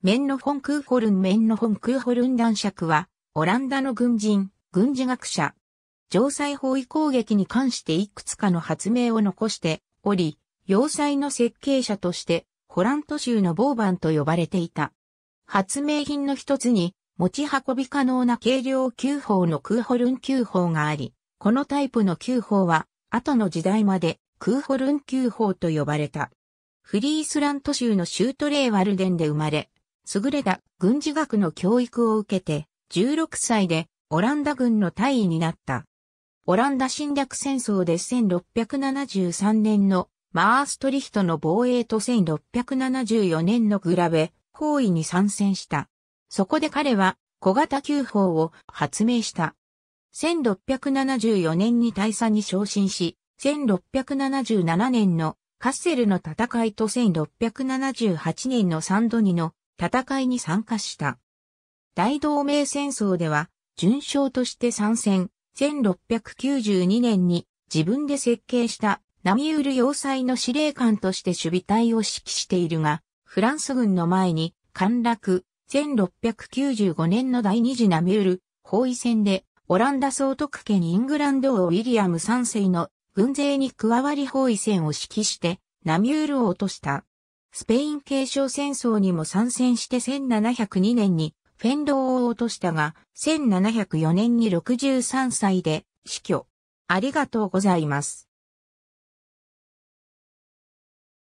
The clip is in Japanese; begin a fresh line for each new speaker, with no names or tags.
メ
ンノ・フォン・クーホルンメンノ・フォン・クーホルン男爵は、オランダの軍人、軍事学者。城塞包囲攻撃に関していくつかの発明を残しており、要塞の設計者として、ホラント州のボーバンと呼ばれていた。発明品の一つに、持ち運び可能な軽量球砲のクーホルン球砲があり、このタイプの球砲は、後の時代までクーホルン球砲と呼ばれた。フリースラント州のシュートレーワルデンで生まれ、優れた軍事学の教育を受けて、16歳でオランダ軍の大尉になった。オランダ侵略戦争で1673年のマーストリヒトの防衛と1674年のグラベ、包囲に参戦した。そこで彼は小型球砲を発明した。1674年に大佐に昇進し、1677年のカッセルの戦いと1678年のサンドニの戦いに参加した。大同盟戦争では、準将として参戦、1692年に自分で設計した波ル要塞の司令官として守備隊を指揮しているが、フランス軍の前に、陥落、1695年の第二次波ル包囲戦で、オランダ総督家にイングランド王ウィリアム3世の軍勢に加わり包囲戦を指揮して、ナミュールを落とした。スペイン継承戦争にも参戦して1702年にフェンドを落としたが、1704年に63歳で死去。ありがとうございます。